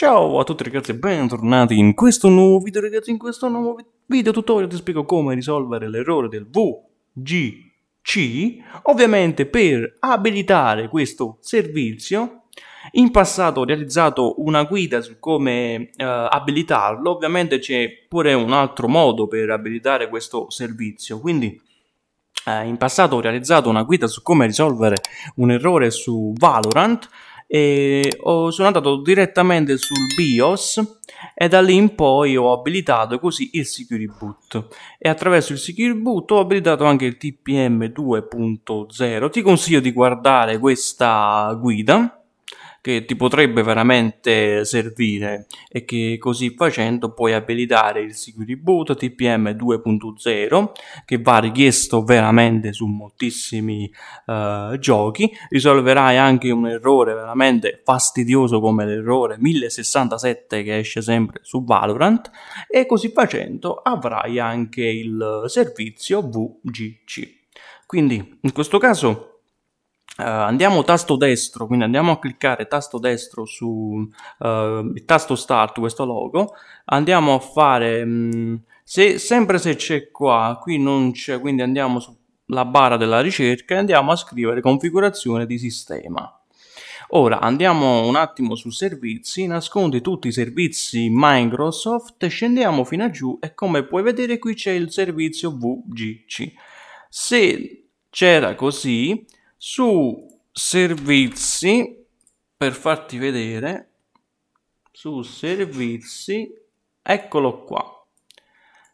Ciao a tutti ragazzi e bentornati in questo nuovo video ragazzi, in questo nuovo video tutorial ti spiego come risolvere l'errore del VGC Ovviamente per abilitare questo servizio in passato ho realizzato una guida su come eh, abilitarlo, ovviamente c'è pure un altro modo per abilitare questo servizio, quindi eh, in passato ho realizzato una guida su come risolvere un errore su Valorant e ho, sono andato direttamente sul BIOS e da lì in poi ho abilitato così il Secure Boot e attraverso il Secure Boot ho abilitato anche il TPM 2.0 ti consiglio di guardare questa guida che ti potrebbe veramente servire e che così facendo puoi abilitare il Security Boot TPM 2.0 che va richiesto veramente su moltissimi eh, giochi, risolverai anche un errore veramente fastidioso come l'errore 1067 che esce sempre su Valorant e così facendo avrai anche il servizio VGC. Quindi in questo caso Uh, andiamo tasto destro, quindi andiamo a cliccare tasto destro su uh, il tasto start, questo logo, andiamo a fare, mh, mm, se, sempre se c'è qua, qui non c'è, quindi andiamo sulla barra della ricerca e andiamo a scrivere configurazione di sistema. Ora andiamo un attimo su servizi, nascondi tutti i servizi Microsoft, scendiamo fino a giù e come puoi vedere qui c'è il servizio VGC. Se c'era così, su servizi per farti vedere su servizi eccolo qua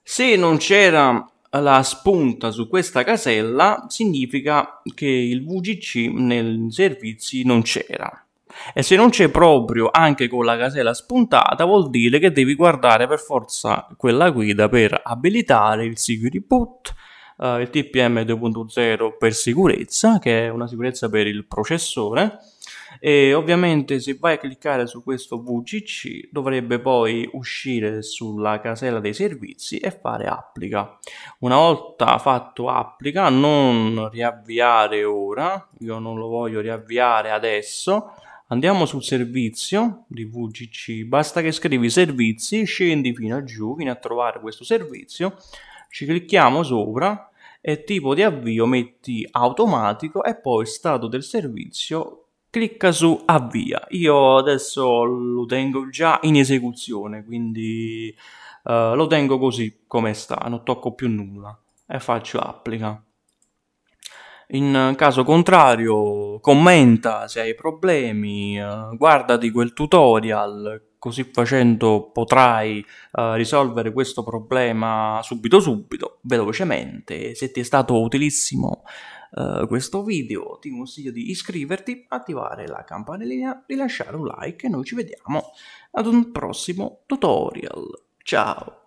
se non c'era la spunta su questa casella significa che il VGC nei servizi non c'era e se non c'è proprio anche con la casella spuntata vuol dire che devi guardare per forza quella guida per abilitare il security boot uh, il TPM 2.0 per sicurezza, che è una sicurezza per il processore, e ovviamente se vai a cliccare su questo VCC dovrebbe poi uscire sulla casella dei servizi e fare applica una volta fatto applica non riavviare ora io non lo voglio riavviare adesso andiamo sul servizio di VCC basta che scrivi servizi scendi fino a giù fino a trovare questo servizio ci clicchiamo sopra e tipo di avvio metti automatico e poi stato del servizio clicca su avvia io adesso lo tengo già in esecuzione quindi eh, lo tengo così come sta non tocco più nulla e faccio applica in caso contrario, commenta se hai problemi, eh, guardati quel tutorial, così facendo potrai eh, risolvere questo problema subito subito, velocemente. Se ti è stato utilissimo eh, questo video, ti consiglio di iscriverti, attivare la campanellina, rilasciare un like e noi ci vediamo ad un prossimo tutorial. Ciao!